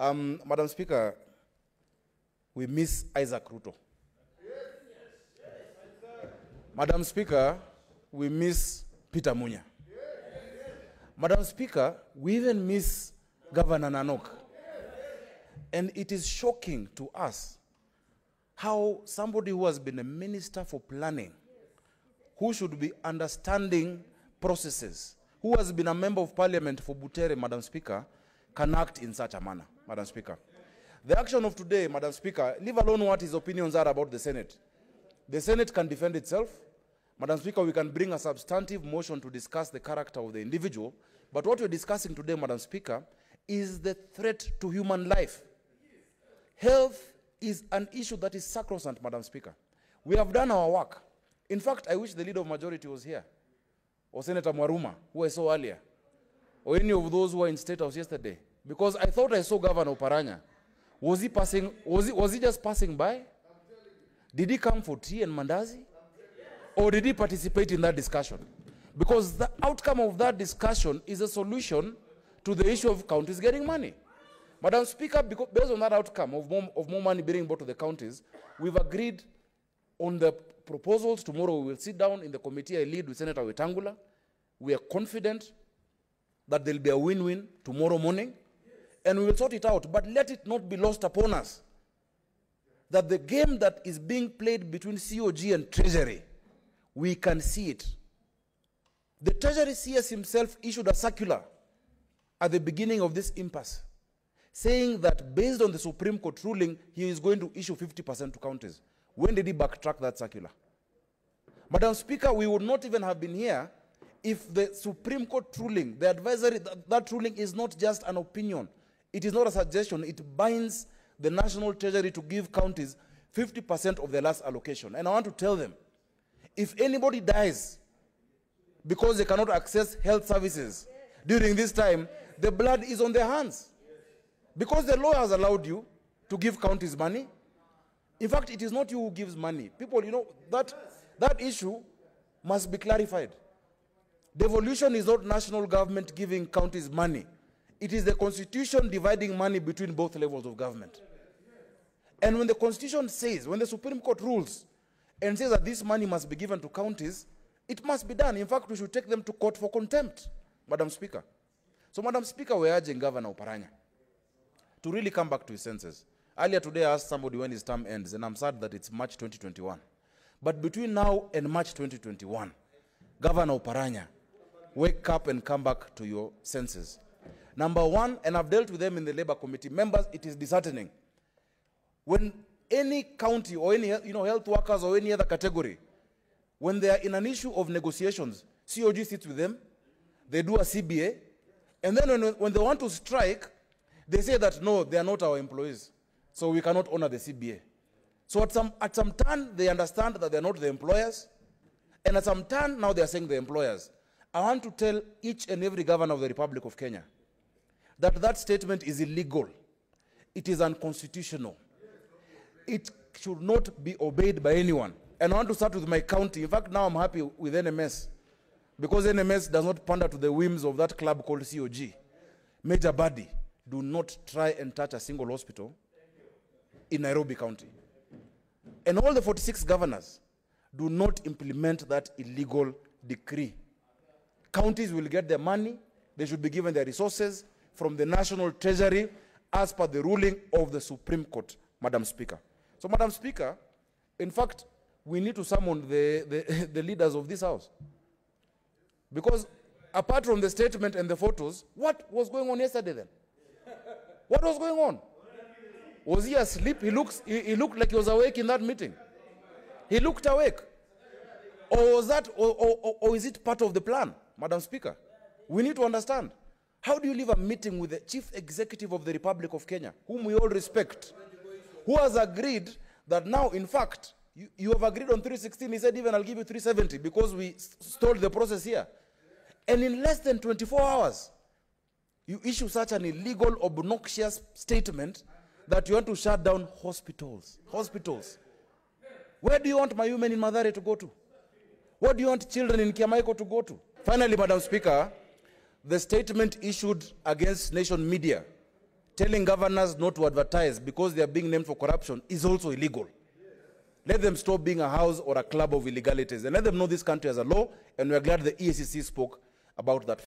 Um, Madam Speaker, we miss Isaac Ruto. Yes, yes, yes, Madam Speaker, we miss Peter Munya. Madam Speaker, we even miss Governor Nanok. And it is shocking to us how somebody who has been a minister for planning, who should be understanding processes, who has been a member of parliament for Butere, Madam Speaker, can act in such a manner, Madam Speaker. The action of today, Madam Speaker, leave alone what his opinions are about the Senate. The Senate can defend itself. Madam Speaker, we can bring a substantive motion to discuss the character of the individual. But what we're discussing today, Madam Speaker, is the threat to human life. Health is an issue that is sacrosanct, Madam Speaker. We have done our work. In fact, I wish the leader of majority was here, or Senator Mwaruma, who I saw earlier or any of those who were in State House yesterday? Because I thought I saw Governor Paranya. Was he passing? Was he, was he just passing by? Did he come for tea and mandazi? Or did he participate in that discussion? Because the outcome of that discussion is a solution to the issue of counties getting money. Madam Speaker, because based on that outcome of more, of more money being brought to the counties, we've agreed on the proposals. Tomorrow we will sit down in the committee I lead with Senator Wetangula. We are confident that there'll be a win-win tomorrow morning, and we will sort it out. But let it not be lost upon us that the game that is being played between COG and Treasury, we can see it. The Treasury CS himself issued a circular at the beginning of this impasse, saying that based on the Supreme Court ruling, he is going to issue 50% to counties. When did he backtrack that circular? Madam Speaker, we would not even have been here if the Supreme Court ruling, the advisory, that, that ruling is not just an opinion. It is not a suggestion. It binds the National Treasury to give counties 50% of their last allocation. And I want to tell them, if anybody dies because they cannot access health services during this time, the blood is on their hands. Because the law has allowed you to give counties money. In fact, it is not you who gives money. People, you know, that, that issue must be clarified. Devolution is not national government giving counties money. It is the constitution dividing money between both levels of government. And when the constitution says, when the Supreme Court rules and says that this money must be given to counties, it must be done. In fact, we should take them to court for contempt, Madam Speaker. So, Madam Speaker, we're urging Governor Oparanya to really come back to his senses. Earlier today, I asked somebody when his term ends, and I'm sad that it's March 2021. But between now and March 2021, Governor Oparanya wake up and come back to your senses. Number one, and I've dealt with them in the Labour Committee, members, it is disheartening. When any county or any you know, health workers or any other category, when they are in an issue of negotiations, COG sits with them, they do a CBA, and then when, when they want to strike, they say that no, they are not our employees, so we cannot honor the CBA. So at some, at some time, they understand that they are not the employers, and at some time, now they are saying the employers. I want to tell each and every governor of the Republic of Kenya that that statement is illegal. It is unconstitutional. It should not be obeyed by anyone. And I want to start with my county. In fact, now I'm happy with NMS because NMS does not pander to the whims of that club called COG. Major Buddy, do not try and touch a single hospital in Nairobi County. And all the 46 governors do not implement that illegal decree Counties will get their money. They should be given their resources from the national treasury as per the ruling of the Supreme Court, Madam Speaker. So, Madam Speaker, in fact, we need to summon the, the, the leaders of this house. Because apart from the statement and the photos, what was going on yesterday then? What was going on? Was he asleep? He, looks, he, he looked like he was awake in that meeting. He looked awake. Or was that, or, or, or is it part of the plan? Madam Speaker. We need to understand. How do you leave a meeting with the chief executive of the Republic of Kenya, whom we all respect, who has agreed that now, in fact, you, you have agreed on 316. He said, even I'll give you 370 because we stalled the process here. And in less than 24 hours, you issue such an illegal, obnoxious statement that you want to shut down hospitals. Hospitals. Where do you want my women in Madare to go to? What do you want children in Kiamaiko to go to? Finally, Madam Speaker, the statement issued against nation media telling governors not to advertise because they are being named for corruption is also illegal. Let them stop being a house or a club of illegalities and let them know this country has a law and we are glad the EACC spoke about that.